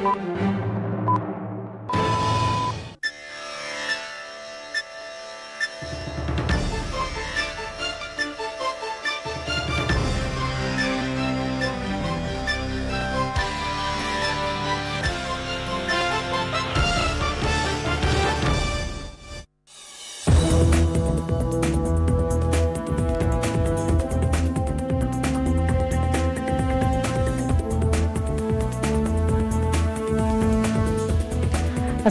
Thank you.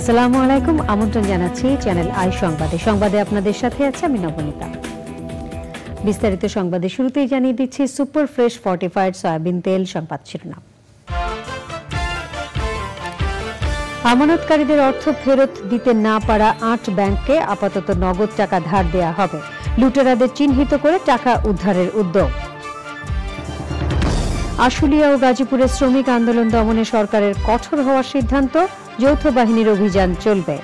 আসসালামু আলাইকুম আমন্ত্রণ জানাচ্ছি চ্যানেল আই সংবাদে সংবাদে আপনাদের সাথে আছে আমি নবনীতা বিস্তারিত সংবাদে শুরুতেই জানিয়ে দিচ্ছি সুপার ফ্রেশ ফর্টিফাইড সয়াবিন তেল সংবাদ শিরোনাম আমানতকারীদের অর্থ ফেরত দিতে না পারা আট ব্যাংককে আপাতত নগদ টাকা ধার দেয়া হবে লুটেরাদের চিহ্নিত করে টাকা উদ্ধারের উদ্যোগ আশুলিয়া ও গাজীপুরে শ্রমিক আন্দোলন দমনে সরকারের কঠোর হওয়ার সিদ্ধান্ত যৌথ বাহিনীর অভিযান চলবে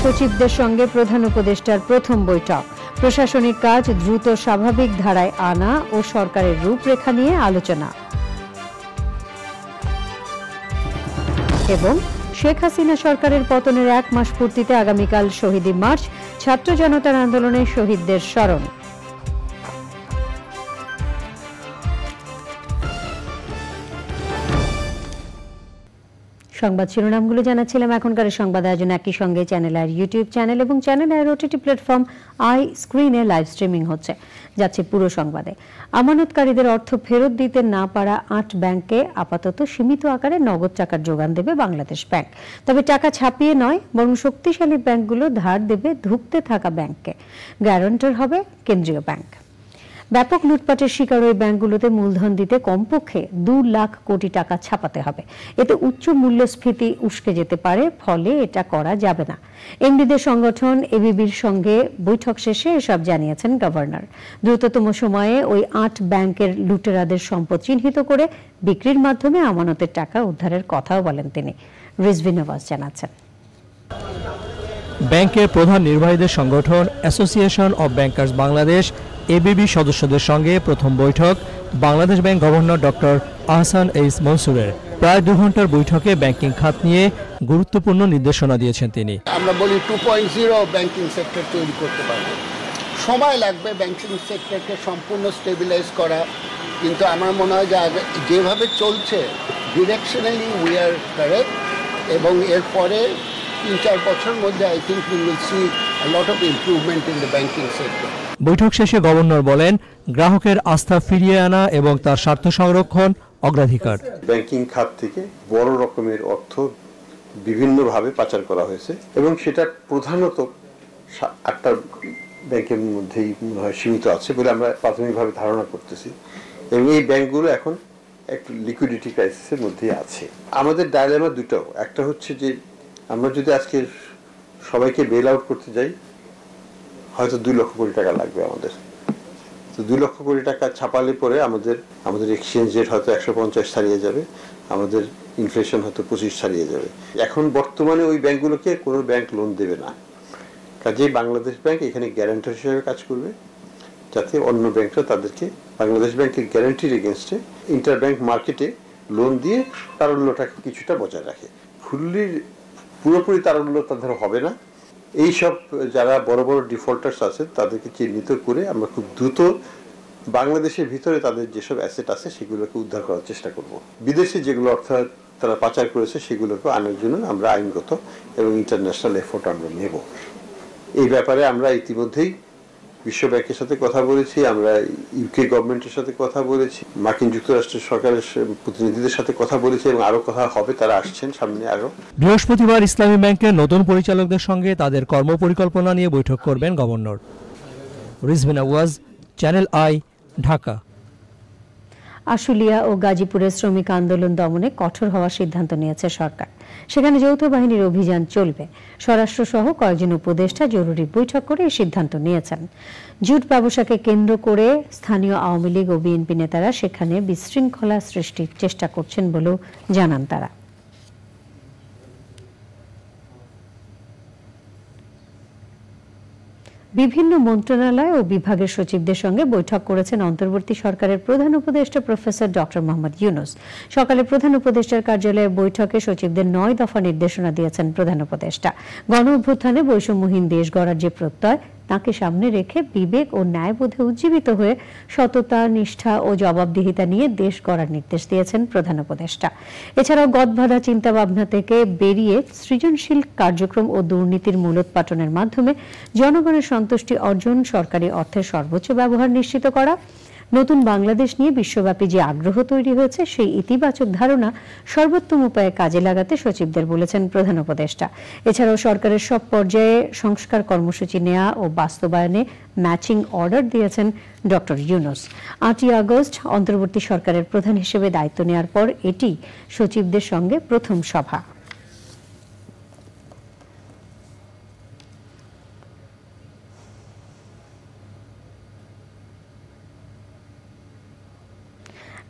সচিবদের সঙ্গে প্রধান উপদেষ্টার প্রথম বৈঠক প্রশাসনিক কাজ দ্রুত স্বাভাবিক ধারায় আনা ও সরকারের রূপরেখা নিয়ে আলোচনা এবং শেখ হাসিনা সরকারের পতনের এক মাস পূর্তিতে আগামীকাল শহীদি মার্চ ছাত্র জনতার আন্দোলনে শহীদদের স্মরণ সংবাদ শিরোনামগুলো জানাচ্ছিলাম এখনকার সংবাদ আয়োজন একই সঙ্গে চ্যানেল আর ইউটিউব চ্যানেল এবং চ্যানেল আর ওটিটি প্ল্যাটফর্ম আই স্ক্রিনে লাইভ স্ট্রিমিং হচ্ছে যাচ্ছে পুরো সংবাদে আমানতকারীদের অর্থ ফেরত দিতে না পারা আট ব্যাংকে আপাতত সীমিত আকারে নগদ টাকার যোগান দেবে বাংলাদেশ ব্যাংক তবে টাকা ছাপিয়ে নয় বরং শক্তিশালী ব্যাংকগুলো ধার দেবে ধুকতে থাকা ব্যাংককে গ্যারান্টার হবে কেন্দ্রীয় ব্যাংক ব্যাপক লুটপাটের শিকার ওই ব্যাংকগুলোতে মূলধন দিতে কমপক্ষে দু লাখ কোটি টাকা ছাপাতে হবে এতে উচ্চ মূল্যস্ফীতি উস্কে যেতে পারে ফলে এটা করা যাবে না এমডিদের সংগঠন এবিবির সঙ্গে বৈঠক শেষে এসব জানিয়েছেন গভর্নর দ্রুততম সময়ে ওই আট ব্যাংকের লুটেরাদের সম্পদ চিহ্নিত করে বিক্রির মাধ্যমে আমানতের টাকা উদ্ধারের কথাও বলেন তিনি রিজভি নওয়াজ জানাচ্ছেন ব্যাংকের প্রধান নির্বাহীদের সংগঠন association of bankers Bangladesh ABB সদস্যদের সঙ্গে প্রথম বৈঠক Bangladesh bank governor doctor Ahsan H মনসুরের প্রায় দু ঘন্টার বৈঠকে ব্যাংকিং খাত নিয়ে গুরুত্বপূর্ণ নির্দেশনা দিয়েছেন তিনি আমরা বলি two point zero banking sector তৈরি করতে পারব সময় লাগবে ব্যাংকিং সেক্টরকে সম্পূর্ণ স্টেবিলাইজ করা কিন্তু আমার মনে হয় যে আগে যেভাবে চলছে ডিরেকশনালি উই আর কারেক্ট এবং এরপরে তিন চার বছর মধ্যে I think will see lot of improvement in the banking sector বৈঠক শেষে গভর্নর বলেন গ্রাহকের আস্থা ফিরিয়ে আনা এবং তার স্বার্থ সংরক্ষণ অগ্রাধিকার ব্যাংকিং খাত থেকে বড় রকমের অর্থ বিভিন্নভাবে পাচার করা হয়েছে এবং সেটা প্রধানত আটটা ব্যাংকের মধ্যেই সীমিত আছে বলে আমরা প্রাথমিকভাবে ধারণা করতেছি এবং এই ব্যাংকগুলো এখন একটু লিকুইডিটি ক্রাইসিসের মধ্যেই আছে আমাদের ডায়লেমা দুটো একটা হচ্ছে যে আমরা যদি আজকে সবাইকে বেল আউট করতে যাই হয়তো দুই লক্ষ কোটি টাকা লাগবে আমাদের তো দুই লক্ষ কোটি টাকা ছাপালে পরে আমাদের আমাদের এক্সচেঞ্জ রেট হয়তো একশো পঞ্চাশ ছাড়িয়ে যাবে আমাদের ইনফ্লেশন হয়তো পঁচিশ ছাড়িয়ে যাবে এখন বর্তমানে ওই ব্যাংকগুলোকে কোনো ব্যাংক লোন দেবে না কাজেই বাংলাদেশ ব্যাংক এখানে গ্যারান্টার হিসেবে কাজ করবে যাতে অন্য ব্যাংকরা তাদেরকে বাংলাদেশ ব্যাংকের গ্যারান্টির এগেনস্টে ইন্টার ব্যাংক মার্কেটে লোন দিয়ে তারল্যটাকে কিছুটা বজায় রাখে ফুল্লির পুরোপুরি তারল্য তাদের হবে না এই সব যারা বড় বড় ডিফল্টার্স আছে তাদেরকে চিহ্নিত করে আমরা খুব দ্রুত বাংলাদেশের ভিতরে তাদের যেসব অ্যাসেট আছে সেগুলোকে উদ্ধার করার চেষ্টা করব বিদেশে যেগুলো অর্থাৎ তারা পাচার করেছে সেগুলোকে আনার জন্য আমরা আইনগত এবং ইন্টারন্যাশনাল এফোর্ট আমরা নেব এই ব্যাপারে আমরা ইতিমধ্যেই বিশ্ব ব্যাংকের সাথে কথা বলেছি আমরা ইউকে গভর্নমেন্টের সাথে কথা বলেছি মার্কিন যুক্তরাষ্ট্রের সরকারের প্রতিনিধিদের সাথে কথা বলেছি এবং আরো কথা হবে তারা আসছেন সামনে আরো বৃহস্পতিবার ইসলামী ব্যাংকের নতুন পরিচালকদের সঙ্গে তাদের কর্মপরিকল্পনা নিয়ে বৈঠক করবেন গভর্নর রিজভিন আওয়াজ চ্যানেল আই ঢাকা আশুলিয়া ও গাজীপুরে শ্রমিক আন্দোলন দমনে কঠোর হওয়ার সিদ্ধান্ত নিয়েছে সরকার সেখানে যৌথ বাহিনীর অভিযান চলবে স্বরাষ্ট্র সহ কয়েকজন উপদেষ্টা জরুরি বৈঠক করে এই সিদ্ধান্ত নিয়েছেন জুট ব্যবসাকে কেন্দ্র করে স্থানীয় আওয়ামী লীগ ও বিএনপি নেতারা সেখানে বিশৃঙ্খলা সৃষ্টির চেষ্টা করছেন বলেও জানান তারা বিভিন্ন মন্ত্রণালয় ও বিভাগের সচিবদের সঙ্গে বৈঠক করেছেন অন্তর্বর্তী সরকারের প্রধান উপদেষ্টা প্রফেসর ডক্টর মোহাম্মদ ইউনুস সকালে প্রধান উপদেষ্টার কার্যালয়ে বৈঠকে সচিবদের নয় দফা নির্দেশনা দিয়েছেন প্রধান উপদেষ্টা গণ অভ্যুত্থানে বৈষম্যহীন দেশ গড়ার যে প্রত্যয় তাকে সামনে রেখে বিবেক ও ন্যায়বোধে উজ্জীবিত হয়ে সততা নিষ্ঠা ও জবাবদিহিতা নিয়ে দেশ গড়ার নির্দেশ দিয়েছেন প্রধান উপদেষ্টা এছাড়াও চিন্তা চিন্তাভাবনা থেকে বেরিয়ে সৃজনশীল কার্যক্রম ও দুর্নীতির মূলোৎপাটনের মাধ্যমে জনগণের সন্তুষ্টি অর্জন সরকারি অর্থের সর্বোচ্চ ব্যবহার নিশ্চিত করা নতুন বাংলাদেশ নিয়ে বিশ্বব্যাপী যে আগ্রহ তৈরি হয়েছে সেই ইতিবাচক ধারণা সর্বোত্তম উপায়ে কাজে লাগাতে সচিবদের বলেছেন প্রধান উপদেষ্টা এছাড়াও সরকারের সব পর্যায়ে সংস্কার কর্মসূচি নেয়া ও বাস্তবায়নে ম্যাচিং অর্ডার দিয়েছেন ডক্টর ইউনুস আটই আগস্ট অন্তর্বর্তী সরকারের প্রধান হিসেবে দায়িত্ব নেওয়ার পর এটি সচিবদের সঙ্গে প্রথম সভা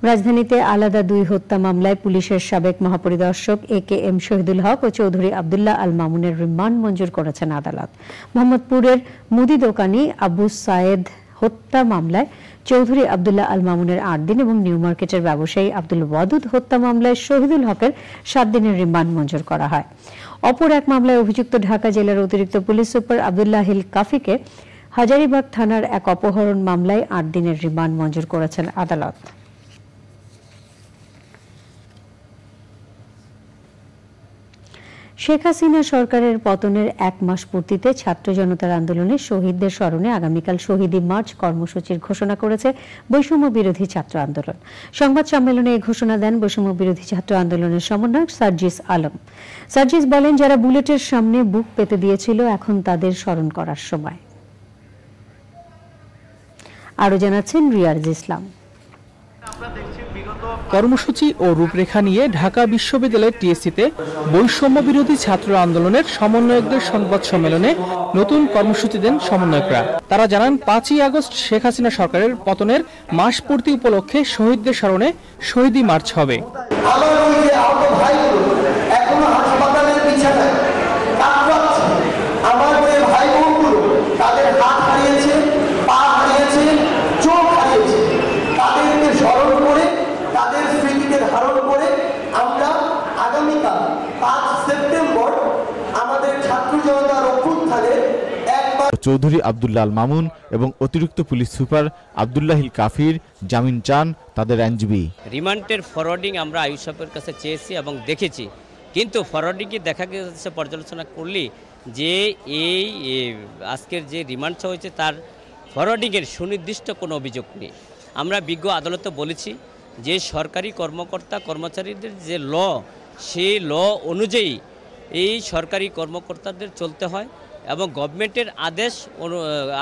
রাজধানীতে আলাদা দুই হত্যা মামলায় পুলিশের সাবেক মহাপরিদর্শক A K M Shahidul Haque ও চৌধুরী আবদুল্লাহ আল মামুনের রিমান্ড মঞ্জুর করেছেন আদালত মোহাম্মদপুরের মুদি দোকানি আবু সায়েদ হত্যা মামলায় চৌধুরী আবদুল্লাহ আল মামুনের আট দিন এবং নিউ মার্কেটের ব্যবসায়ী আব্দুল ওয়াদুদ হত্যা মামলায় শহীদুল হকের সাত দিনের রিমান্ড মঞ্জুর করা হয় অপর এক মামলায় অভিযুক্ত ঢাকা জেলার অতিরিক্ত পুলিশ সুপার আবদুল্লাহ হিল কাফিকে হাজারিবাগ থানার এক অপহরণ মামলায় আট দিনের রিমান্ড মঞ্জুর করেছেন আদালত শেখ হাসিনা সরকারের পতনের এক মাস পূর্তিতে ছাত্র জনতার আন্দোলনে শহীদদের স্মরণে আগামীকাল শহীদি মার্চ কর্মসূচির ঘোষণা করেছে বৈষম্য বিরোধী ছাত্র আন্দোলন সংবাদ সম্মেলনে এই ঘোষণা দেন বৈষম্য বিরোধী ছাত্র আন্দোলনের সমন্বয়ক সার্জিস আলম সার্জিস বলেন যারা বুলেটের সামনে বুক পেতে দিয়েছিল এখন তাদের স্মরণ করার সময় আরও জানাচ্ছেন রিয়াজ ইসলাম কর্মসূচি ও রূপরেখা নিয়ে ঢাকা বিশ্ববিদ্যালয়ের টিএসসিতে বৈষম্য বিরোধী ছাত্র আন্দোলনের সমন্বয়কদের সংবাদ সম্মেলনে নতুন কর্মসূচি দেন সমন্বয়করা তারা জানান পাঁচই আগস্ট শেখ হাসিনা সরকারের পতনের মাসপূর্তি উপলক্ষে শহীদদের স্মরণে শহীদি মার্চ হবে চৌধুরী আবদুল্লাল মামুন এবং অতিরিক্ত পুলিশ সুপার আবদুল্লাহিল কাফির জামিন চান তাদের আইনজীবী রিমান্ডের ফরওয়ার্ডিং আমরা আয়ুষের কাছে চেয়েছি এবং দেখেছি কিন্তু ফরওয়ার্ডিংকে দেখা গেছে পর্যালোচনা করলি যে এই আজকের যে রিমান্ড হয়েছে তার ফরওয়ার্ডিংয়ের সুনির্দিষ্ট কোনো অভিযোগ নেই আমরা বিজ্ঞ আদালতে বলেছি যে সরকারি কর্মকর্তা কর্মচারীদের যে ল সেই ল অনুযায়ী এই সরকারি কর্মকর্তাদের চলতে হয় এবং গভর্নমেন্টের আদেশ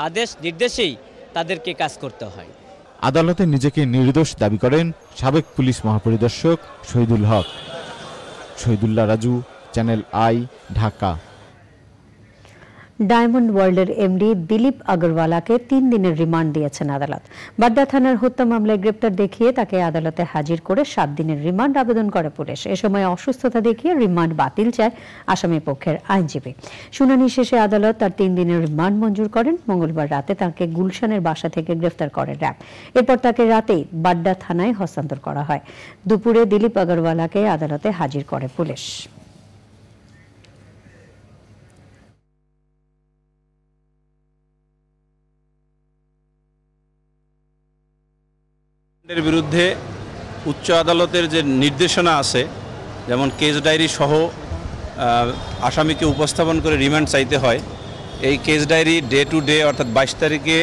আদেশ নির্দেশেই তাদেরকে কাজ করতে হয় আদালতে নিজেকে নির্দোষ দাবি করেন সাবেক পুলিশ মহাপরিদর্শক Shahidul Haque Shahidullah Raju Channel i Dhaka diamond ওয়ার্ল্ডের এমডি দিলীপ আগরওয়ালাকে তিন দিনের রিমান্ড দিয়েছেন আদালত বাড্ডা থানার হত্যা মামলায় গ্রেপ্তার দেখিয়ে তাকে আদালতে হাজির করে সাত দিনের রিমান্ড আবেদন করে পুলিশ এ সময় অসুস্থতা দেখিয়ে রিমান্ড বাতিল চায় আসামি পক্ষের আইনজীবী শুনানি শেষে আদালত তার তিন দিনের রিমান্ড মঞ্জুর করেন মঙ্গলবার রাতে তাকে গুলশানের বাসা থেকে গ্রেফতার করে র্যাব এরপর তাকে রাতেই বাড্ডা থানায় হস্তান্তর করা হয় দুপুরে দিলীপ আগরওয়ালাকে আদালতে হাজির করে পুলিশ এর বিরুদ্ধে উচ্চ আদালতের যে নির্দেশনা আছে যেমন কেস ডায়েরি সহ আসামিকে উপস্থাপন করে রিমান্ড চাইতে হয় এই case diary day to day অর্থাৎ বাইশ তারিখে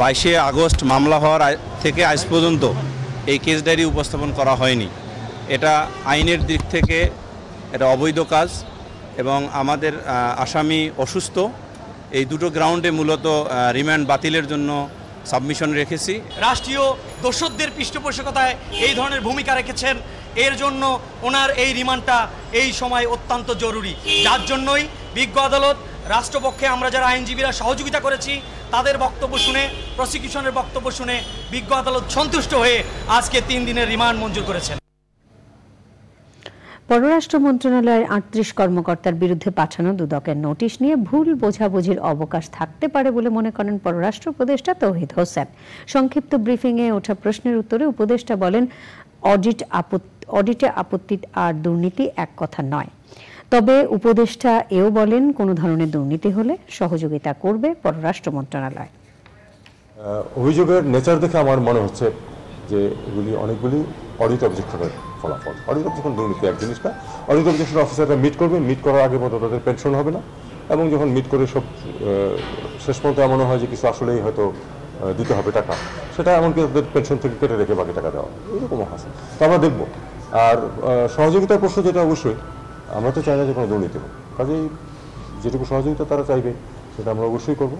বাইশে আগস্ট মামলা হওয়ার থেকে আজ পর্যন্ত এই কেস ডায়েরি উপস্থাপন করা হয়নি এটা আইনের দিক থেকে এটা অবৈধ কাজ এবং আমাদের আসামি অসুস্থ এই দুটো গ্রাউন্ডে মূলত রিমান্ড বাতিলের জন্য সাবমিশন রেখেছি রাষ্ট্রীয় দর্শকদের পৃষ্ঠপোষকতায় এই ধরনের ভূমিকা রেখেছেন এর জন্য ওনার এই রিমান্ডটা এই সময় অত্যন্ত জরুরি যার জন্যই বিজ্ঞ আদালত রাষ্ট্রপক্ষে আমরা যারা আইনজীবীরা সহযোগিতা করেছি তাদের বক্তব্য শুনে প্রসিকিউশনের বক্তব্য শুনে বিজ্ঞ আদালত সন্তুষ্ট হয়ে আজকে তিন দিনের রিমান্ড মঞ্জুর করেছেন পররাষ্ট্র মন্ত্রণালয়ের আটত্রিশ কর্মকর্তার বিরুদ্ধে পাঠানো দুদকের নোটিশ নিয়ে ভুল বোঝাবুঝির অবকাশ থাকতে পারে বলে মনে করেন পররাষ্ট্র উপদেষ্টা তৌহিদ হোসেন সংক্ষিপ্ত ব্রিফিংয়ে ওঠা প্রশ্নের উত্তরে উপদেষ্টা বলেন অডিট অডিটে আপত্তি আর দুর্নীতি এক কথা নয় তবে উপদেষ্টা এও বলেন কোনো ধরনের দুর্নীতি হলে সহযোগিতা করবে পররাষ্ট্র মন্ত্রণালয় অভিযোগের নেচার দেখে আমার মনে হচ্ছে যে এগুলি অনেকগুলি অডিট অবজেক্ট ফলাফল অডিট যখন দুর্নীতি এক জিনিসটা অডিট অবজেকশন অফিসাররা মিট করবে মিট করার আগে পর্যন্ত তাদের পেনশন হবে না এবং যখন মিট করে সব শেষ পর্যন্ত এমনও হয় যে কিছু আসলেই হয়তো দিতে হবে টাকা সেটা এমনকি তাদের পেনশন থেকে কেটে রেখে বাকি টাকা দেওয়া এরকমও আছে তো আমরা দেখব আর সহযোগিতার প্রশ্ন যেটা অবশ্যই আমরা তো চাই না যে কোনো দুর্নীতি হোক কাজেই যেটুকু সহযোগিতা তারা চাইবে সেটা আমরা অবশ্যই করবো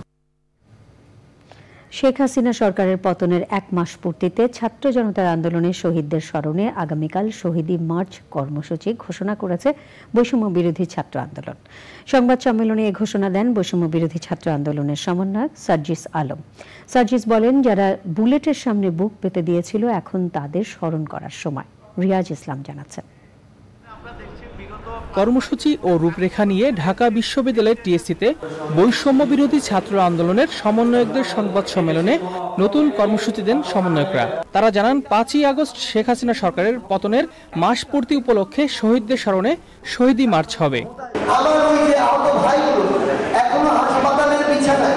শেখ হাসিনা সরকারের পতনের এক মাস পূর্তিতে ছাত্র জনতার আন্দোলনে শহীদদের স্মরণে আগামীকাল শহীদী মার্চ কর্মসূচি ঘোষণা করেছে বৈষম্য বিরোধী ছাত্র আন্দোলন সংবাদ সম্মেলনে এ ঘোষণা দেন বৈষম্য বিরোধী ছাত্র আন্দোলনের সমন্বয়ক সার্জিস আলম সার্জিস বলেন যারা বুলেটের সামনে বুক পেতে দিয়েছিল এখন তাদের স্মরণ করার সময় রিয়াজ ইসলাম জানাচ্ছেন কর্মসূচি ও রূপরেখা নিয়ে ঢাকা বিশ্ববিদ্যালয়ের টিএসসিতে বৈষম্য বিরোধী ছাত্র আন্দোলনের সমন্বয়কদের সংবাদ সম্মেলনে নতুন কর্মসূচি দেন সমন্বয়করা তারা জানান পাঁচই আগস্ট শেখ হাসিনা সরকারের পতনের মাস পূর্তি উপলক্ষে শহীদদের স্মরণে শহীদী মার্চ হবে আমার ওই যে ভাইগুলো এখনো হাসপাতালের পিছনে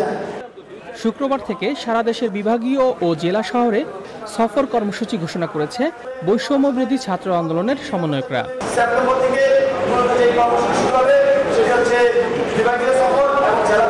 যায় শুক্রবার থেকে সারা দেশের বিভাগীয় ও জেলা শহরে সফর কর্মসূচি ঘোষণা করেছে বৈষম্যবিরোধী ছাত্র আন্দোলনের সমন্বয়করা সেপ্টেম্বর থেকে হবে সেটা হচ্ছে বিভাগীয় সফর এবং জেলা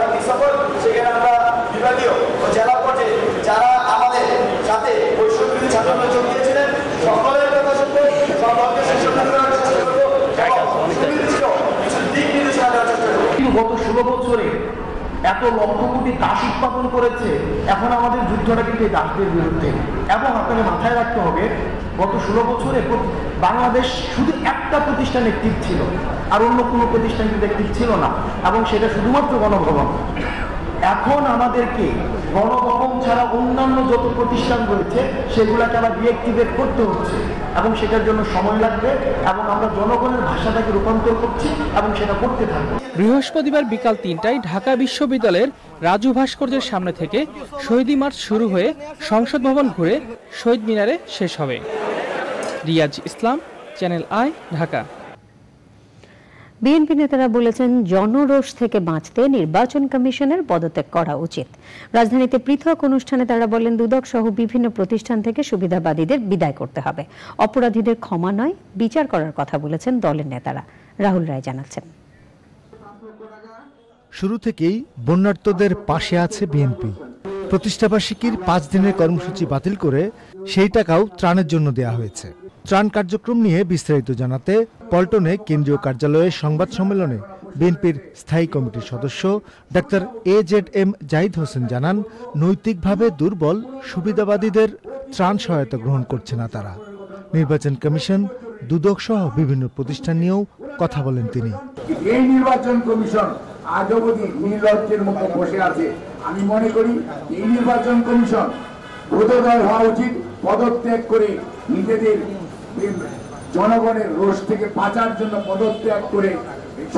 এত লক্ষ কোটি দাস উৎপাদন করেছে এখন আমাদের যুদ্ধটা কিন্তু এই দাসদের বিরুদ্ধে এবং আপনাকে মাথায় রাখতে হবে গত ষোলো বছরে বাংলাদেশ শুধু একটা প্রতিষ্ঠান একটিভ ছিল আর অন্য কোনো প্রতিষ্ঠান কিন্তু একটিভ ছিল না এবং সেটা শুধুমাত্র গণভবন এখন আমাদেরকে গণভবন ছাড়া অন্যান্য যত প্রতিষ্ঠান রয়েছে সেগুলাকে আমরা ডিএক্টিভেট করতে হচ্ছে এবং সেটার জন্য সময় লাগবে এবং আমরা জনগণের ভাষাটাকে রূপান্তর করছি এবং সেটা করতে থাকবো বৃহস্পতিবার বিকাল তিনটায় ঢাকা বিশ্ববিদ্যালয়ের রাজু ভাস্কর্যের সামনে থেকে শহীদি মার্চ শুরু হয়ে সংসদ ভবন ঘুরে শহীদ মিনারে শেষ হবে Riaz Islam Channel i Dhaka BNP নেতারা বলেছেন জনরোষ থেকে বাঁচতে নির্বাচন কমিশনের পদত্যাগ করা উচিত রাজধানীতে পৃথক অনুষ্ঠানে তারা বলেন দুদক সহ বিভিন্ন প্রতিষ্ঠান থেকে সুবিধাবাদীদের বিদায় করতে হবে অপরাধীদের ক্ষমা নয় বিচার করার কথা বলেছেন দলের নেতারা রাহুল রায় জানাচ্ছেন শুরু থেকেই বন্যার্তদের পাশে আছে বিএনপি প্রতিষ্ঠাবার্ষিকীর পাঁচ দিনের কর্মসূচি বাতিল করে সেই টাকাও ত্রাণের জন্য দেয়া হয়েছে ত্রাণ কার্যক্রম নিয়ে বিস্তারিত জানাতে পল্টনে কেন্দ্রীয় কার্যালয়ে সংবাদ সম্মেলনে বিএনপির স্থায়ী কমিটির সদস্য ডাক্তার A Z M Zahid Hossain জানান নৈতিকভাবে দুর্বল সুবিধাবাদীদের ত্রাণ সহায়তা গ্রহণ করছে না তারা নির্বাচন কমিশন দুদক সহ বিভিন্ন প্রতিষ্ঠান নিয়েও কথা বলেন তিনি এই নির্বাচন কমিশন আজ অবধি নির্লজ্জের মতো বসে আছে আমি মনে করি এই নির্বাচন কমিশন বোধোদয় হওয়া উচিত পদত্যাগ করে নিজেদের জনগণের রোষ থেকে বাঁচার জন্য পদত্যাগ করে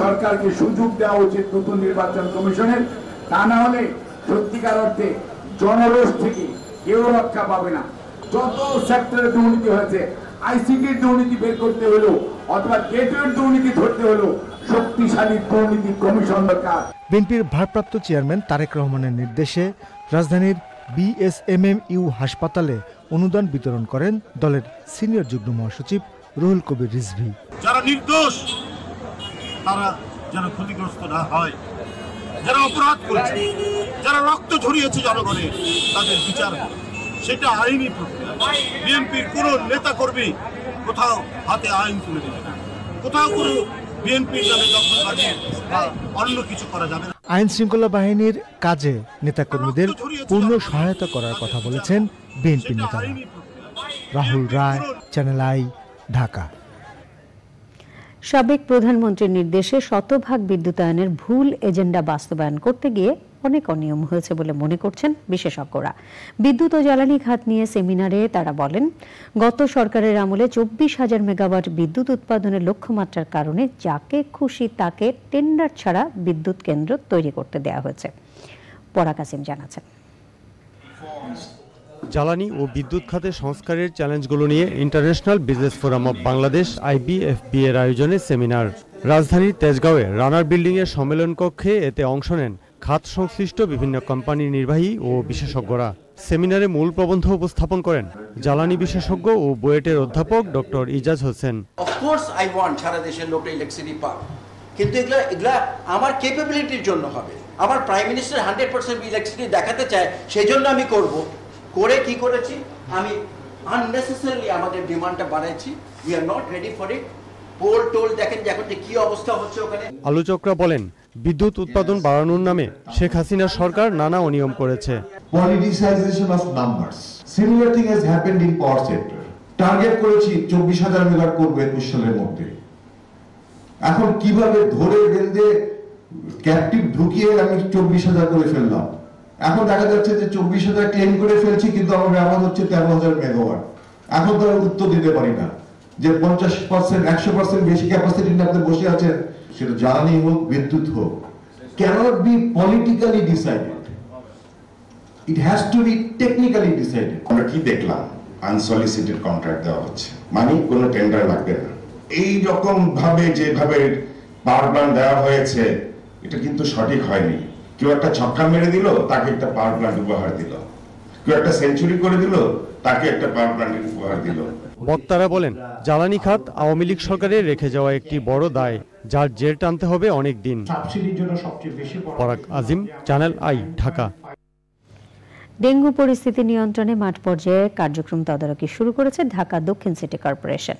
সরকারকে সুযোগ দেওয়া উচিত নতুন নির্বাচন কমিশনের তা না হলে সত্যিকার অর্থে জনরোষ থেকে কেউ রক্ষা পাবে না যত সেক্টরে দুর্নীতি হয়েছে আইসিটির দুর্নীতি বের করতে হলো অথবা গেটওয়ের দুর্নীতি ধরতে হলো শক্তিশালী দুর্নীতি কমিশন দরকার বিএনপির ভারপ্রাপ্ত চেয়ারম্যান তারেক রহমানের নির্দেশে রাজধানীর বিএসএমএমইউ হাসপাতালে অনুদান বিতরণ করেন দলের সিনিয়র যুগ্ম মহাসচিব রুহুল কবির রিজভি যারা নির্দোষ তারা যেন ক্ষতিগ্রস্ত না হয় যারা অপরাধ করেছে যারা রক্ত ঝরিয়েছে জনগণের তাদের বিচার সেটা আইনি প্রক্রিয়া বিএনপির কোন নেতা কর্মী কোথাও হাতে আইন তুলে দেবে না কোথাও কোনো আইন শৃঙ্খলা বাহিনীর কাজে নেতাকর্মীদের পূর্ণ সহায়তা করার কথা বলেছেন বিএনপি নেতারা রাহুল রায় চ্যানেল আই ঢাকা সাবেক প্রধানমন্ত্রীর নির্দেশে শতভাগ বিদ্যুতায়নের ভুল এজেন্ডা বাস্তবায়ন করতে গিয়ে অনেক অনিয়ম হয়েছে বলে মনে করছেন বিশেষজ্ঞরা বিদ্যুৎ ও জ্বালানি খাত নিয়ে সেমিনারে তারা বলেন গত সরকারের আমলে চব্বিশ হাজার মেগাওয়াট বিদ্যুৎ উৎপাদনের লক্ষ্যমাত্রার কারণে যাকে খুশি তাকে টেন্ডার ছাড়া বিদ্যুৎ কেন্দ্র তৈরি করতে দেয়া হয়েছে পরা জানাচ্ছেন জ্বালানি ও বিদ্যুৎ খাতে সংস্কারের চ্যালেঞ্জগুলো নিয়ে international business forum of Bangladesh IBFB এর আয়োজনে সেমিনার রাজধানীর তেজগাঁওয়ে রানার বিল্ডিং এর সম্মেলন কক্ষে এতে অংশ নেন খাত সংশ্লিষ্ট বিভিন্ন কোম্পানির নির্বাহী ও বিশেষজ্ঞরা সেমিনারে মূল প্রবন্ধ উপস্থাপন করেন জ্বালানি বিশেষজ্ঞ ও বুয়েটের অধ্যাপক doctor Ijaz Hossain of course I want সারা দেশের লোকটা ইলেকট্রিসিটি পাক কিন্তু এগুলা এগুলা আমার ক্যাপাবিলিটির জন্য হবে আমার prime minister hundred percent electricity দেখাতে চায় সেই জন্য আমি করব করে কি করেছি আমি আননেসেসারিলি আমাদের ডিমান্ডটা বাড়াইছি we are not ready for it পোল টোল দেখেন এখন যে কি অবস্থা হচ্ছে ওখানে আলোচকরা বলেন বিদ্যুৎ উৎপাদন বাড়ানোর নামে শেখ হাসিনা সরকার নানা অনিয়ম করেছে টার্গেট করেছি চব্বিশ হাজার মেগাওয়াট একুশ সালের মধ্যে এখন কিভাবে ধরে বেঁধে ক্যাপটিভ ঢুকিয়ে আমি চব্বিশ হাজার করে ফেললাম এখন দেখা যাচ্ছে যে চব্বিশ হাজার ক্লেম করে ফেলছি কিন্তু আমার ব্যবহার হচ্ছে তেরো হাজার মেগাওয়াট এখন তো উত্তর দিতে পারি না যে পঞ্চাশ পার্সেন্ট একশো পার্সেন্ট বেশি ক্যাপাসিটি আপনি বসে আছেন সেটা জ্বালানি হোক বিদ্যুৎ হোক cannot be politically decided it has to be technically decided আমরা কি দেখলাম আনসলিসিটেড কন্ট্রাক্ট দেওয়া হচ্ছে মানে কোনো টেন্ডার লাগবে না এই রকম ভাবে যেভাবে পাওয়ার প্ল্যান্ট দেওয়া হয়েছে এটা কিন্তু সঠিক হয়নি কেউ একটা ছক্কা মেরে দিল তাকে একটা পাওয়ার প্ল্যান্ট উপহার দিল কেউ একটা সেঞ্চুরি করে দিল তাকে একটা পাওয়ার প্ল্যান্ট উপহার দিল বক্তারা বলেন জ্বালানি খাত আওয়ামী লীগ সরকারের রেখে যাওয়া একটি বড় দায় যার জেল টানতে হবে অনেক দিন Parag Azim Channel i Dhaka dengue পরিস্থিতি নিয়ন্ত্রণে মাঠ পর্যায়ে কার্যক্রম তদারকি শুরু করেছে ঢাকা দক্ষিণ সিটি কর্পোরেশন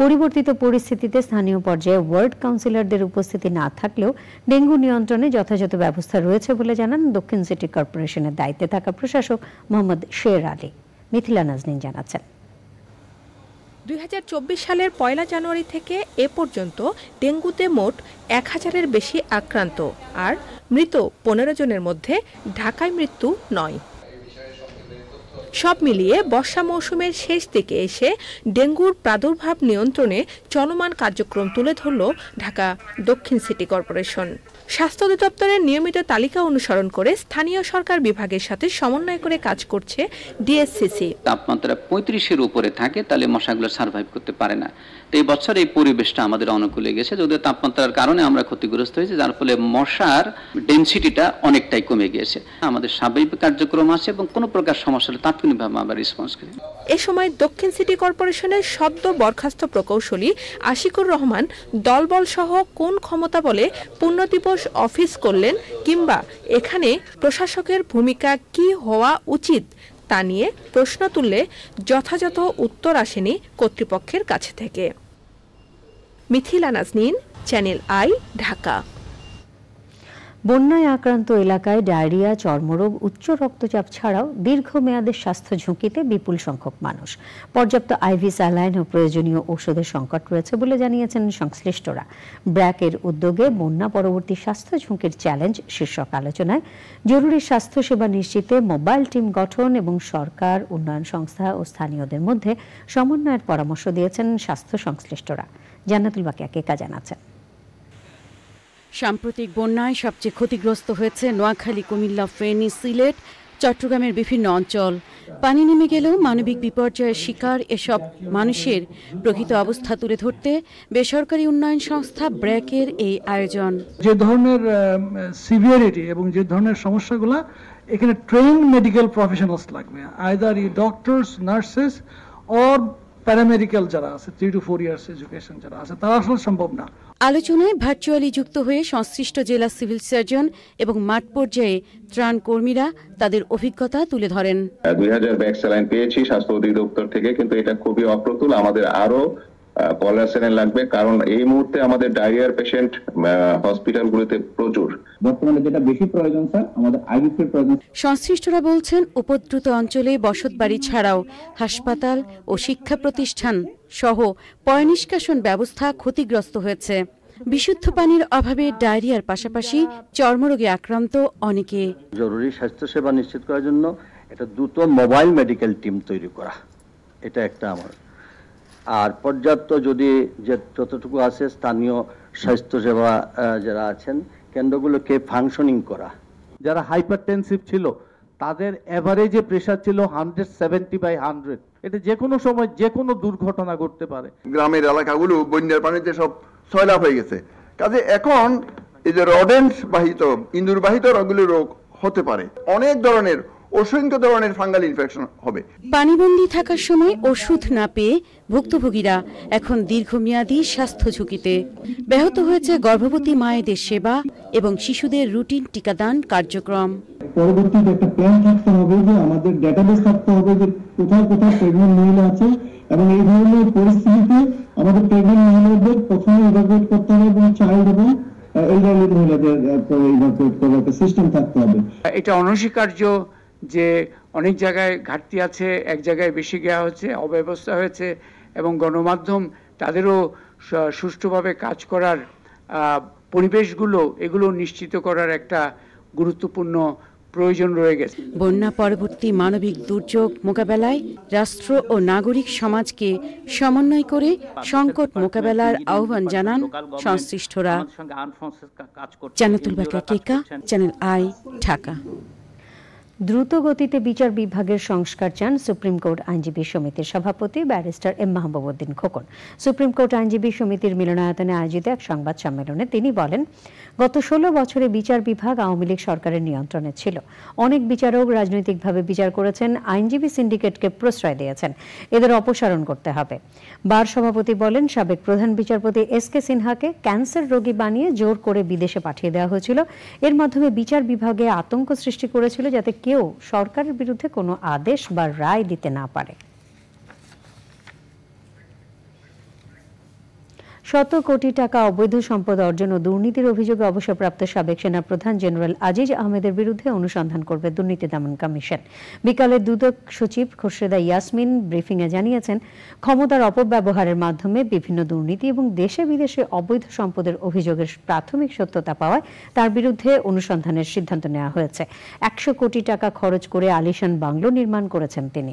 পরিবর্তিত পরিস্থিতিতে স্থানীয় পর্যায়ে ওয়ার্ড কাউন্সিলরদের উপস্থিতি না থাকলেও ডেঙ্গু নিয়ন্ত্রণে যথাযথ ব্যবস্থা রয়েছে বলে জানান দক্ষিণ সিটি কর্পোরেশনের দায়িত্বে থাকা প্রশাসক মোহাম্মদ শের আলী মিথিলা নাজনীন জানাচ্ছেন দুই সালের পয়লা জানুয়ারি থেকে এ পর্যন্ত ডেঙ্গুতে মোট এক হাজারের বেশি আক্রান্ত আর মৃত পনেরো জনের মধ্যে ঢাকায় মৃত্যু নয় সব মিলিয়ে বর্ষা মৌসুমের শেষ দিকে এসে ডেঙ্গুর প্রাদুর্ভাব নিয়ন্ত্রণে চলমান কার্যক্রম তুলে ধরল ঢাকা দক্ষিণ সিটি কর্পোরেশন স্বাস্থ্য অধিদপ্তরের নিয়মিত তালিকা অনুসরণ করে স্থানীয় সরকার বিভাগের সাথে সমন্বয় করে কাজ করছে ডিএসসিসি তাপমাত্রা পঁয়ত্রিশের উপরে থাকে তাহলে মশাগুলো সার্ভাইভ করতে পারে না এই বছর এই পরিবেশটা আমাদের অনুকূলে গেছে যদিও তাপমাত্রার কারণে আমরা ক্ষতিগ্রস্ত হয়েছি যার ফলে মশার ডেন্সিটিটা অনেকটাই কমে গিয়েছে আমাদের স্বাভাবিক কার্যক্রম আছে এবং কোনো প্রকার সমস্যা তাৎক্ষণিকভাবে আমরা রেসপন্স করি এ সময় দক্ষিণ সিটি কর্পোরেশনের শব্দ বরখাস্ত প্রকৌশলী আশিকুর রহমান দলবল সহ কোন ক্ষমতা বলে পূর্ণ দিবস অফিস করলেন কিংবা এখানে প্রশাসকের ভূমিকা কি হওয়া উচিত তা নিয়ে প্রশ্ন তুললে যথাযথ উত্তর আসেনি কর্তৃপক্ষের কাছে থেকে মিথিলা নাজনীন চ্যানেল আই ঢাকা বন্যায় আক্রান্ত এলাকায় ডায়রিয়া চর্মরোগ উচ্চ রক্তচাপ ছাড়াও দীর্ঘমেয়াদের স্বাস্থ্য ঝুঁকিতে বিপুল সংখ্যক মানুষ পর্যাপ্ত আইভি স্যালাইন ও প্রয়োজনীয় ঔষধের সংকট রয়েছে বলে জানিয়েছেন সংশ্লিষ্টরা ব্র্যাকের উদ্যোগে বন্যা পরবর্তী স্বাস্থ্য ঝুঁকির চ্যালেঞ্জ শীর্ষক আলোচনায় জরুরি স্বাস্থ্যসেবা নিশ্চিতে মোবাইল টিম গঠন এবং সরকার উন্নয়ন সংস্থা ও স্থানীয়দের মধ্যে সমন্বয়ের পরামর্শ দিয়েছেন স্বাস্থ্য সংশ্লিষ্টরা জান্নাতুল বাকিয়াকে একা জানাচ্ছেন সাম্প্রতিক বন্যায় সবচেয়ে ক্ষতিগ্রস্ত হয়েছে নোয়াখালী কুমিল্লা ফেনী সিলেট চট্টগ্রামের বিভিন্ন অঞ্চল পানি নেমে গেলেও মানবিক বিপর্যয়ের শিকার এসব মানুষের প্রকৃত অবস্থা তুলে ধরতে বেসরকারি উন্নয়ন সংস্থা ব্র্যাকের এই আয়োজন যে ধরনের সিভিয়ারিটি এবং যে ধরনের সমস্যাগুলো এখানে ট্রেন মেডিকেল প্রফেশনালস লাগবে আইদার ই ডক্টরস নার্সেস অর প্যারামেডিক্যাল যারা আছে three two four years education যারা আছে তারা আসলে সম্ভব না আলোচনায় ভার্চুয়ালি যুক্ত হয়ে সংশ্লিষ্ট জেলা সিভিল সার্জন এবং মাঠ পর্যায়ে ত্রাণ কর্মীরা তাদের অভিজ্ঞতা তুলে ধরেন দুই হাজার ব্যাগ স্যালাইন পেয়েছি স্বাস্থ্য অধিদপ্তর থেকে কিন্তু এটা খুবই অপ্রতুল আমাদের আরো কলার লাগবে কারণ এই মুহূর্তে আমাদের ডায়রিয়ার পেশেন্ট হসপিটালগুলোতে প্রচুর বর্তমানে যেটা বেশি প্রয়োজন স্যার আমাদের প্রয়োজন সংশ্লিষ্টরা বলছেন উপদ্রুত অঞ্চলে বসতবাড়ি ছাড়াও হাসপাতাল ও শিক্ষা প্রতিষ্ঠান সহ পয়নিষ্কাশন ব্যবস্থা ক্ষতিগ্রস্ত হয়েছে বিশুদ্ধ পানির অভাবে ডায়রিয়ার পাশাপাশি চর্মরোগে আক্রান্ত অনেকে জরুরি স্বাস্থ্যসেবা নিশ্চিত করার জন্য এটা দ্রুত মোবাইল মেডিকেল টিম তৈরি করা এটা একটা আমার আর পর্যাপ্ত যদি যে যতটুকু আছে স্থানীয় স্বাস্থ্যসেবা যারা আছেন কেন্দ্রগুলোকে ফাংশনিং করা যারা হাইপারটেনসিভ ছিল তাদের অ্যাভারেজে প্রেশার ছিল হান্ড্রেড সেভেন্টি বাই হান্ড্রেড এটা যে কোনো সময় যে কোনো দুর্ঘটনা ঘটতে পারে গ্রামের এলাকাগুলো বন্যার পানিতে সব সয়লাভ হয়ে গেছে কাজে এখন এই যে রডেন্স বাহিত ইন্দুর বাহিত রোগগুলি রোগ হতে পারে অনেক ধরনের অসংখ্য ধরনের ফাঙ্গাল ইনফেকশন হবে পানিবন্দী থাকার সময় ওষুধ না পেয়ে ভুক্তভোগীরা এখন দীর্ঘমেয়াদী স্বাস্থ্য ঝুঁকিতে ব্যাহত হয়েছে গর্ভবতী মায়েদের সেবা এবং শিশুদের রুটিন টিকাদান কার্যক্রম পরবর্তীতে একটা প্ল্যান থাকতে হবে যে আমাদের ডেটাবেস থাকতে হবে যে কোথায় কোথায় প্রেগনেন্ট মহিলা আছে এবং এই ধরনের পরিস্থিতিতে আমাদের প্রেগনেন্ট মহিলাদের প্রথমে ইভাকুয়েট করতে হবে এবং চাইল্ড এবং মহিলাদের ইভাকুয়েট করার একটা সিস্টেম থাকতে হবে এটা অনস্বীকার্য যে অনেক জায়গায় ঘাটতি আছে এক জায়গায় বেশি গেওয়া হচ্ছে অব্যবস্থা হয়েছে এবং গণমাধ্যম তাদেরও সুষ্ঠুভাবে কাজ করার পরিবেশগুলো এগুলো নিশ্চিত করার একটা গুরুত্বপূর্ণ প্রয়োজন রয়ে গেছে বন্যা পরবর্তী মানবিক দুর্যোগ মোকাবেলায় রাষ্ট্র ও নাগরিক সমাজকে সমন্বয় করে সংকট মোকাবেলার আহ্বান জানান সংশ্লিষ্টরা চ্যানেল আই ঢাকা দ্রুত গতিতে বিচার বিভাগের সংস্কার চান সুপ্রিম কোর্ট আইনজীবী সমিতির সভাপতি barrister M Mahbubuddin Khokon supreme court আইনজীবী সমিতির মিলনায়তনে আয়োজিত এক সংবাদ সম্মেলনে তিনি বলেন গত ষোলো বছরে বিচার বিভাগ আওয়ামী লীগ সরকারের নিয়ন্ত্রণে ছিল অনেক বিচারক রাজনৈতিকভাবে বিচার করেছেন আইনজীবী সিন্ডিকেটকে প্রশ্রয় দিয়েছেন এদের অপসারণ করতে হবে বার সভাপতি বলেন সাবেক প্রধান বিচারপতি এস কে সিনহাকে ক্যান্সার রোগী বানিয়ে জোর করে বিদেশে পাঠিয়ে দেওয়া হয়েছিল এর মাধ্যমে বিচার বিভাগে আতঙ্ক সৃষ্টি করেছিল যাতে কেউ সরকারের বিরুদ্ধে কোনো আদেশ বা রায় দিতে না পারে শত কোটি টাকা অবৈধ সম্পদ অর্জন ও দুর্নীতির অভিযোগে অবসরপ্রাপ্ত সাবেক সেনা প্রধান জেনারেল আজিজ আহমেদের বিরুদ্ধে অনুসন্ধান করবে দুর্নীতি দমন কমিশন বিকালে দুদক সচিব খোরশেদা ইয়াসমিন ব্রিফিংয়ে জানিয়েছেন ক্ষমতার অপব্যবহারের মাধ্যমে বিভিন্ন দুর্নীতি এবং দেশে বিদেশে অবৈধ সম্পদের অভিযোগের প্রাথমিক সত্যতা পাওয়ায় তার বিরুদ্ধে অনুসন্ধানের সিদ্ধান্ত নেওয়া হয়েছে একশো কোটি টাকা খরচ করে আলিশান বাংলো নির্মাণ করেছেন তিনি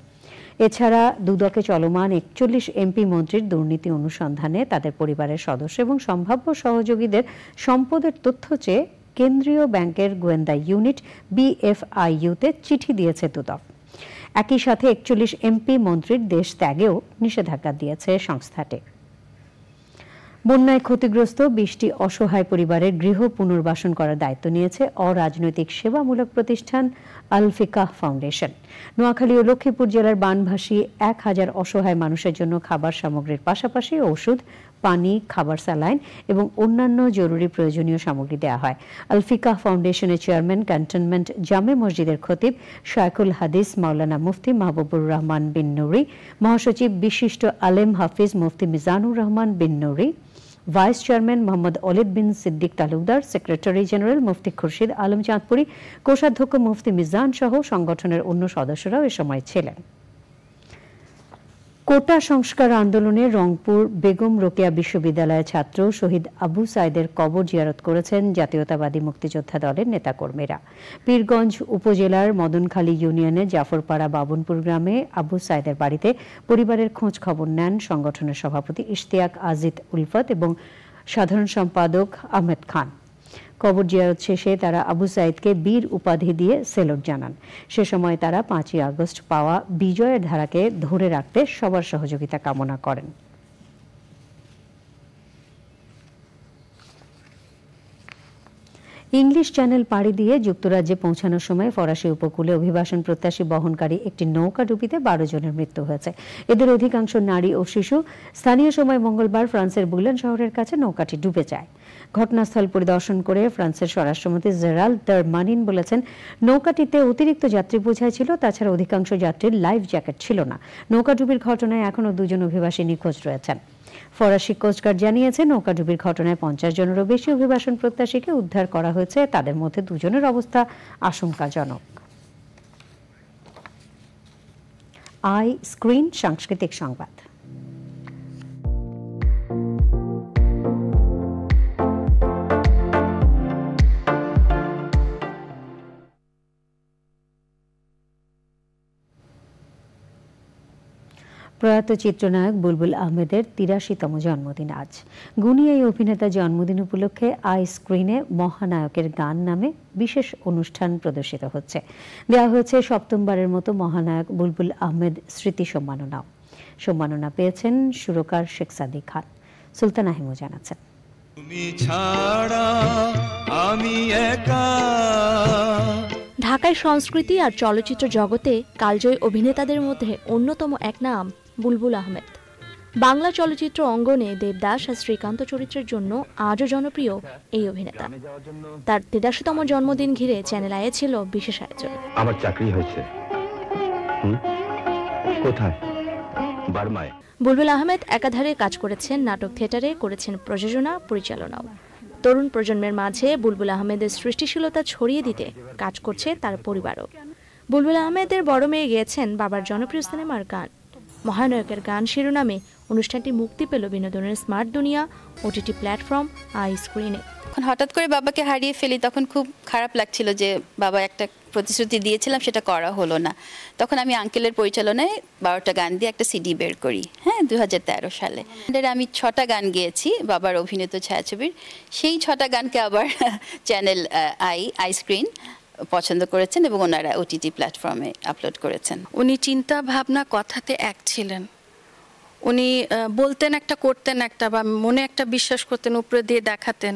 এছাড়া দুদকে চলমান একচল্লিশ এমপি মন্ত্রীর দুর্নীতি অনুসন্ধানে তাদের পরিবারের সদস্য এবং সম্ভাব্য সহযোগীদের সম্পদের তথ্য চেয়ে কেন্দ্রীয় ব্যাংকের গোয়েন্দা ইউনিট বিএফআইইউতে চিঠি দিয়েছে দুদক একই সাথে একচল্লিশ এমপি মন্ত্রীর দেশ ত্যাগেও নিষেধাজ্ঞা দিয়েছে সংস্থাটি বন্যায় ক্ষতিগ্রস্ত বিশটি অসহায় পরিবারের গৃহ পুনর্বাসন করার দায়িত্ব নিয়েছে অরাজনৈতিক সেবামূলক প্রতিষ্ঠান আলফিকা ফাউন্ডেশন নোয়াখালী ও লক্ষ্মীপুর জেলার বানভাসী এক হাজার অসহায় মানুষের জন্য খাবার সামগ্রীর পাশাপাশি ওষুধ পানি খাবার স্যালাইন এবং অন্যান্য জরুরি প্রয়োজনীয় সামগ্রী দেওয়া হয় আলফিকা ফাউন্ডেশনের চেয়ারম্যান ক্যান্টনমেন্ট জামে মসজিদের খতিব শায়কুল হাদিস মাওলানা মুফতি মাহবুবুর রহমান বিন নুরি মহাসচিব বিশিষ্ট আলেম Hafiz Mufti Mizanur Rahman bin Nuri vice chairman Mohammad Olid bin Siddique Talukdar secretary general Mufti Khurshid Alam Chandpuri কোষাধ্যক্ষ মুফতি মিজান সহ সংগঠনের অন্য সদস্যরাও এ সময় ছিলেন কোটা সংস্কার আন্দোলনে রংপুর বেগম রোকেয়া বিশ্ববিদ্যালয়ের ছাত্র শহীদ আবু সাইদের কবর জিয়ারত করেছেন জাতীয়তাবাদী মুক্তিযোদ্ধা দলের নেতাকর্মীরা পীরগঞ্জ উপজেলার মদনখালী ইউনিয়নে জাফরপাড়া বাবনপুর গ্রামে আবু সাইদের বাড়িতে পরিবারের খোঁজ খবর নেন সংগঠনের সভাপতি ইশতিয়াক আজিদ উলফত এবং সাধারণ সম্পাদক আহমেদ খান কবর জিয়ারত শেষে তারা আবু সাইদকে বীর উপাধি দিয়ে সেলট জানান সে সময় তারা পাঁচই আগস্ট পাওয়া বিজয়ের ধারাকে ধরে রাখতে সবার সহযোগিতা কামনা করেন ইংলিশ চ্যানেল পাড়ি দিয়ে যুক্তরাজ্যে পৌঁছানোর সময় ফরাসি উপকূলে অভিবাসন প্রত্যাশী বহনকারী একটি নৌকা ডুবিতে বারো জনের মৃত্যু হয়েছে এদের অধিকাংশ নারী ও শিশু স্থানীয় সময় মঙ্গলবার ফ্রান্সের বুলেন শহরের কাছে নৌকাটি ডুবে যায় ঘটনাস্থল পরিদর্শন করে ফ্রান্সের স্বরাষ্ট্রমন্ত্রী জেরাল দার মানিন বলেছেন নৌকাটিতে অতিরিক্ত যাত্রী বোঝাই ছিল তাছাড়া অধিকাংশ যাত্রীর লাইফ জ্যাকেট ছিল না নৌকা ডুবির ঘটনায় এখনও দুজন অভিবাসী নিখোঁজ রয়েছেন ফরাসি কোস্টগার্ড জানিয়েছে নৌকাডুবির ঘটনায় পঞ্চাশ জনেরও বেশি অভিবাসন প্রত্যাশীকে উদ্ধার করা হয়েছে তাদের মধ্যে দুজনের অবস্থা আশঙ্কাজনক আই স্ক্রিন সাংস্কৃতিক সংবাদ প্রয়াত চিত্রনায়ক বুলবুল আহমেদের তিরাশিতম জন্মদিন আজ গুণী এই অভিনেতা জন্মদিন উপলক্ষে আই স্ক্রিনে মহানায়কের গান নামে বিশেষ অনুষ্ঠান প্রদর্শিত হচ্ছে দেওয়া হয়েছে সপ্তমবারের মতো মহানায়ক বুলবুল আহমেদ স্মৃতি সম্মাননা সম্মাননা পেয়েছেন সুরকার শেখ সাদি খান সুলতান আহিমু জানাচ্ছেন ঢাকায় সংস্কৃতি আর চলচ্চিত্র জগতে কালজয়ী অভিনেতাদের মধ্যে অন্যতম এক নাম বুলবুল আহমেদ বাংলা চলচ্চিত্র অঙ্গনে দেবদাস আর শ্রীকান্ত চরিত্রের জন্য আজও জনপ্রিয় এই অভিনেতা তার তেরাশিতম জন্মদিন ঘিরে চ্যানেল আয়ে ছিল বিশেষ আয়োজন আমার চাকরি হয়েছে কোথায় বুলবুল আহমেদ একাধারে কাজ করেছেন নাটক থিয়েটারে করেছেন প্রযোজনা পরিচালনাও তরুণ প্রজন্মের মাঝে বুলবুল আহমেদের সৃষ্টিশীলতা ছড়িয়ে দিতে কাজ করছে তার পরিবারও বুলবুল আহমেদের বড় মেয়ে গেয়েছেন বাবার জনপ্রিয় সিনেমার গান মহানায়কের গান শিরোনামে অনুষ্ঠানটি মুক্তি পেল বিনোদনের স্মার্ট দুনিয়া ওটিটি প্ল্যাটফর্ম আই স্ক্রিনে হঠাৎ করে বাবাকে হারিয়ে ফেলি তখন খুব খারাপ লাগছিল যে বাবা একটা প্রতিশ্রুতি দিয়েছিলাম সেটা করা হলো না তখন আমি আঙ্কেলের পরিচালনায় বারোটা গান দিয়ে একটা সিডি বের করি হ্যাঁ দু সালে আমি ছটা গান গেয়েছি বাবার অভিনীত ছায়াছবির সেই ছটা গানকে আবার চ্যানেল আই আইস্ক্রিন পছন্দ করেছেন এবং ওনারা ওটিটি প্ল্যাটফর্মে আপলোড করেছেন উনি চিন্তা ভাবনা কথাতে এক ছিলেন উনি বলতেন একটা করতেন একটা বা মনে একটা বিশ্বাস করতেন উপরে দিয়ে দেখাতেন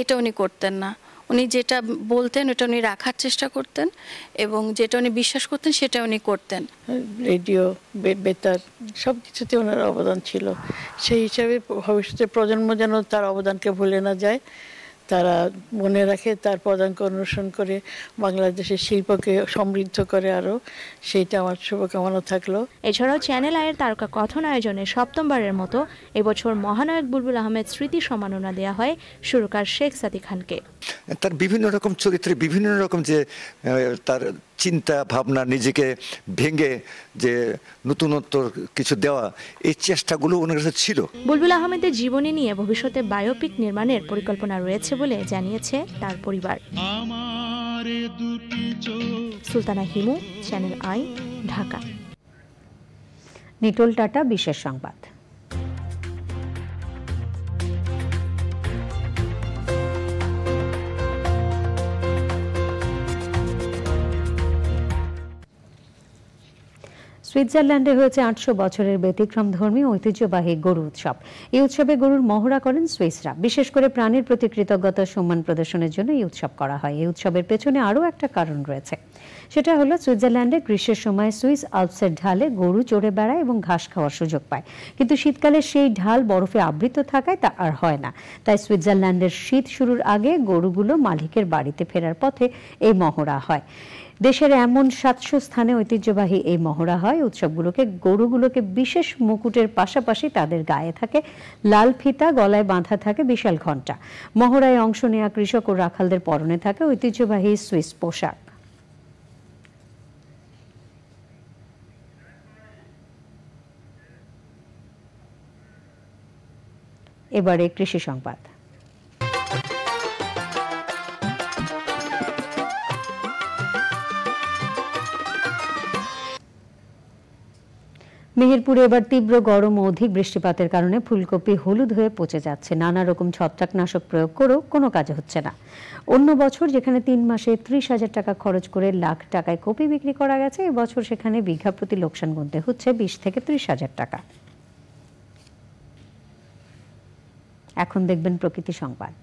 এটা উনি করতেন না উনি যেটা বলতেন ওটা উনি রাখার চেষ্টা করতেন এবং যেটা উনি বিশ্বাস করতেন সেটা উনি করতেন রেডিও বেতার সব কিছুতে ওনার অবদান ছিল সেই হিসাবে ভবিষ্যতে প্রজন্ম যেন তার অবদানকে ভুলে না যায় তারা মনে রাখে তার পদাঙ্ক অনুসরণ করে বাংলাদেশের শিল্পকে সমৃদ্ধ করে আরও সেইটা আমার শুভকামনা থাকলো এছাড়াও চ্যানেল আয়ের তারকা কথন আয়োজনে সপ্তমবারের মতো এবছর মহানায়ক বুলবুল আহমেদ স্মৃতি সম্মাননা দেওয়া হয় সুরকার শেখ সাদি খানকে তার বিভিন্ন রকম চরিত্রে বিভিন্ন রকম যে তার চিন্তা ভাবনা নিজেকে ভেঙে যে নতুনত্ব কিছু দেওয়া এই চেষ্টাগুলো ওনার কাছে ছিল বুলবুল আহমেদের জীবনী নিয়ে ভবিষ্যতে বায়োপিক নির্মাণের পরিকল্পনা রয়েছে বলে জানিয়েছে তার পরিবার Sultana Himu Channel i Dhaka Nitol Tata বিশেষ সংবাদ সুইজারল্যান্ডে হয়েছে আটশো বছরের ব্যতিক্রম ধর্মী ঐতিহ্যবাহী গরু উৎসব এই উৎসবে গরুর মহড়া করেন সুইসরা বিশেষ করে প্রাণীর প্রতি কৃতজ্ঞতা সম্মান প্রদর্শনের জন্য এই উৎসব করা হয় এই উৎসবের পেছনে আরও একটা কারণ রয়েছে সেটা হলো সুইজারল্যান্ডে গ্রীষ্মের সময় সুইস আলপসের ঢালে গরু চড়ে বেড়ায় এবং ঘাস খাওয়ার সুযোগ পায় কিন্তু শীতকালে সেই ঢাল বরফে আবৃত থাকায় তা আর হয় না তাই সুইজারল্যান্ডের শীত শুরুর আগে গরুগুলো মালিকের বাড়িতে ফেরার পথে এই মহড়া হয় দেশের এমন সাতশো স্থানে ঐতিহ্যবাহী এই মহড়া হয় উৎসবগুলোকে গরুগুলোকে বিশেষ মুকুটের পাশাপাশি তাদের গায়ে থাকে লাল ফিতা গলায় বাঁধা থাকে বিশাল ঘণ্টা মহড়ায় অংশ নেওয়া কৃষক ও রাখালদের পরনে থাকে ঐতিহ্যবাহী সুইস পোশাক এবারে কৃষি সংবাদ মেহেরপুরে এবার তীব্র গরম ও অধিক বৃষ্টিপাতের কারণে ফুলকপি হলুদ হয়ে পচে যাচ্ছে নানা রকম ছত্রাকনাশক প্রয়োগ করেও কোনো কাজ হচ্ছে না অন্য বছর যেখানে তিন মাসে ত্রিশ হাজার টাকা খরচ করে লাখ টাকায় কপি বিক্রি করা গেছে এবছর সেখানে বিঘা প্রতি লোকসান গুনতে হচ্ছে বিশ থেকে ত্রিশ হাজার টাকা এখন দেখবেন প্রকৃতি সংবাদ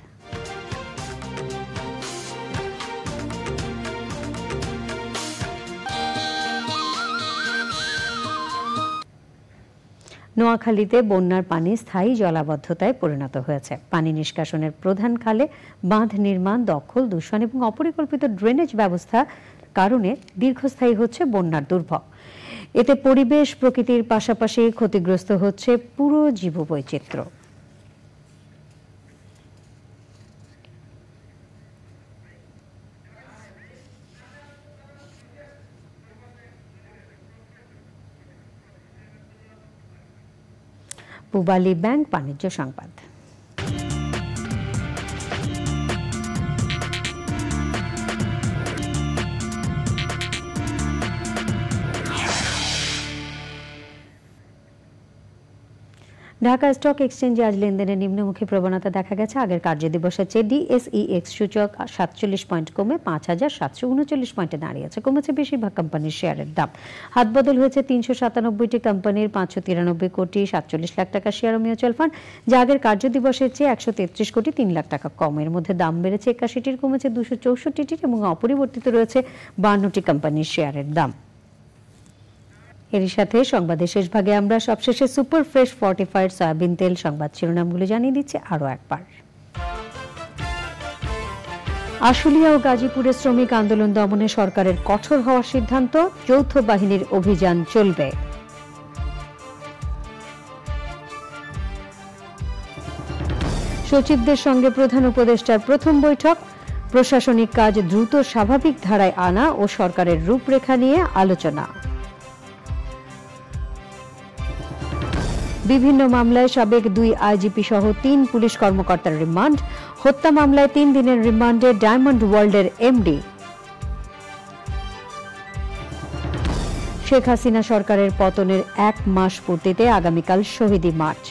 নোয়াখালীতে বন্যার পানি স্থায়ী জলাবদ্ধতায় পরিণত হয়েছে পানি নিষ্কাশনের প্রধান খালে বাঁধ নির্মাণ দখল দূষণ এবং অপরিকল্পিত ড্রেনেজ ব্যবস্থা কারণে দীর্ঘস্থায়ী হচ্ছে বন্যার দুর্ভোগ এতে পরিবেশ প্রকৃতির পাশাপাশি ক্ষতিগ্রস্ত হচ্ছে পুরো জীববৈচিত্র্য পূবালী ব্যাংক বাণিজ্য সংবাদ ঢাকা স্টক এক্সচেঞ্জে আজ লেনদেনের নিম্নমুখী প্রবণতা দেখা গেছে আগের কার্যদিবসের চেয়ে ডিএসইএক্স সূচক সাতচল্লিশ পয়েন্ট কমে পাঁচ হাজার সাতশো উনচল্লিশ পয়েন্টে দাঁড়িয়েছে কমেছে বেশিরভাগ কোম্পানির শেয়ারের দাম হাতবদল হয়েছে তিনশো সাতানব্বইটি কোম্পানির পাঁচশো তিরানব্বই কোটি সাতচল্লিশ লাখ টাকা শেয়ার ও মিউচুয়াল ফান্ড যা আগের কার্যদিবসের চেয়ে একশো তেত্রিশ কোটি তিন লাখ টাকা কম এর মধ্যে দাম বেড়েছে একাশিটির কমেছে দুশো চৌষট্টিটির এবং অপরিবর্তিত রয়েছে বান্নটি কোম্পানির শেয়ারের দাম এর সাথে সংবাদের শেষ ভাগে আমরা সবশেষে সুপার ফ্রেশ ফর্টিফাইড সয়াবিন তেল সংবাদ শিরোনামগুলো জানিয়ে দিচ্ছি আরও একবার আশুলিয়া ও গাজীপুরে শ্রমিক আন্দোলন দমনে সরকারের কঠোর হওয়ার সিদ্ধান্ত যৌথ বাহিনীর অভিযান চলবে সচিবদের সঙ্গে প্রধান উপদেষ্টার প্রথম বৈঠক প্রশাসনিক কাজ দ্রুত স্বাভাবিক ধারায় আনা ও সরকারের রূপরেখা নিয়ে আলোচনা বিভিন্ন মামলায় সাবেক দুই আইজিপি সহ তিন পুলিশ কর্মকর্তার রিমান্ড হত্যা মামলায় তিন দিনের রিমান্ডে ডায়মন্ড ওয়ার্ল্ডের এমডি শেখ হাসিনা সরকারের পতনের এক মাস পূর্তিতে আগামীকাল শহীদী মার্চ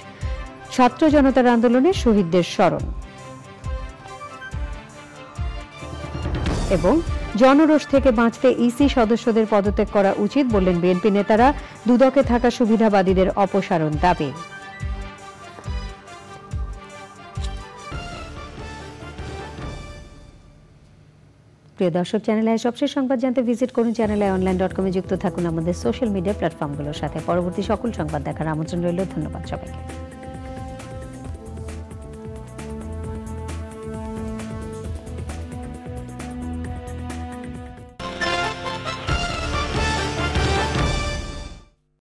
ছাত্র জনতার আন্দোলনে শহীদদের স্মরণ এবং জনরোষ থেকে বাঁচতে ইসি সদস্যদের পদত্যাগ করা উচিত বললেন বিএনপি নেতারা দুদকে থাকা সুবিধাবাদীদের অপসারণ দাবি প্রিয় দর্শক চ্যানেলে সবশেষ সংবাদ জানতে ভিজিট করুন চ্যানেলে অনলাইন ডট কমে যুক্ত থাকুন আমাদের সোশ্যাল মিডিয়া প্ল্যাটফর্মগুলোর সাথে পরবর্তী সকল সংবাদ দেখার আমন্ত্রণ রইল ধন্যবাদ সবাইকে